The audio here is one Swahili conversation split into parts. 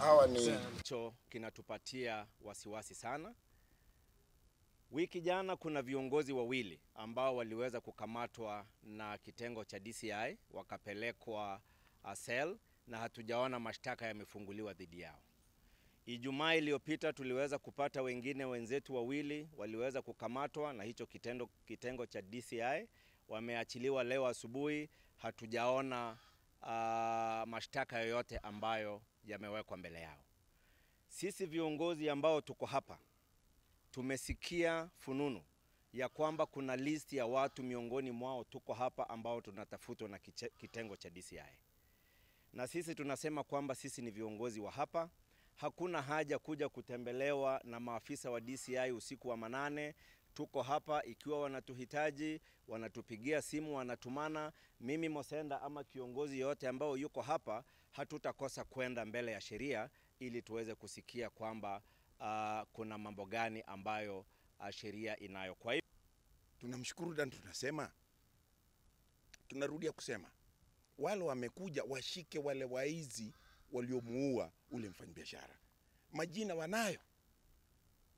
Ah, cho kinatupatia wasiwasi sana. Wiki jana kuna viongozi wawili ambao waliweza kukamatwa na kitengo cha DCI wakapelekwa ah, cell na hatujaona mashtaka yamefunguliwa dhidi yao. Ijumaa iliyopita tuliweza kupata wengine wenzetu wawili waliweza kukamatwa na hicho kitendo, kitengo cha DCI wameachiliwa leo asubuhi, hatujaona uh, mashtaka yoyote ambayo yamewekwa mbele yao. Sisi viongozi ambao tuko hapa tumesikia fununu ya kwamba kuna list ya watu miongoni mwao tuko hapa ambao tunatafutwa na kitengo cha DCI, na sisi tunasema kwamba sisi ni viongozi wa hapa. Hakuna haja kuja kutembelewa na maafisa wa DCI usiku wa manane tuko hapa, ikiwa wanatuhitaji wanatupigia simu, wanatumana. Mimi Mosenda ama kiongozi yoyote ambao yuko hapa, hatutakosa kwenda mbele ya sheria ili tuweze kusikia kwamba uh, kuna mambo gani ambayo uh, sheria inayo. Kwa hiyo tunamshukuru na tunasema tunarudia kusema wale wamekuja washike wale waizi waliomuua ule mfanyabiashara, majina wanayo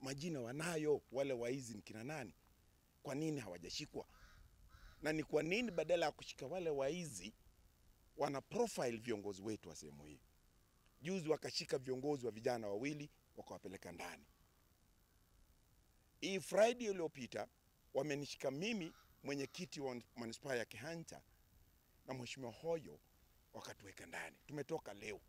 majina wanayo wale waizi ni kina nani? Kwa nini hawajashikwa? Na ni kwa nini badala ya kushika wale waizi wana profile viongozi wetu wa sehemu hii? Juzi wakashika viongozi wa vijana wawili wakawapeleka ndani. Hii Friday iliyopita wamenishika mimi mwenyekiti wa manispaa ya Kihanja na mheshimiwa Hoyo wakatuweka ndani. Tumetoka leo.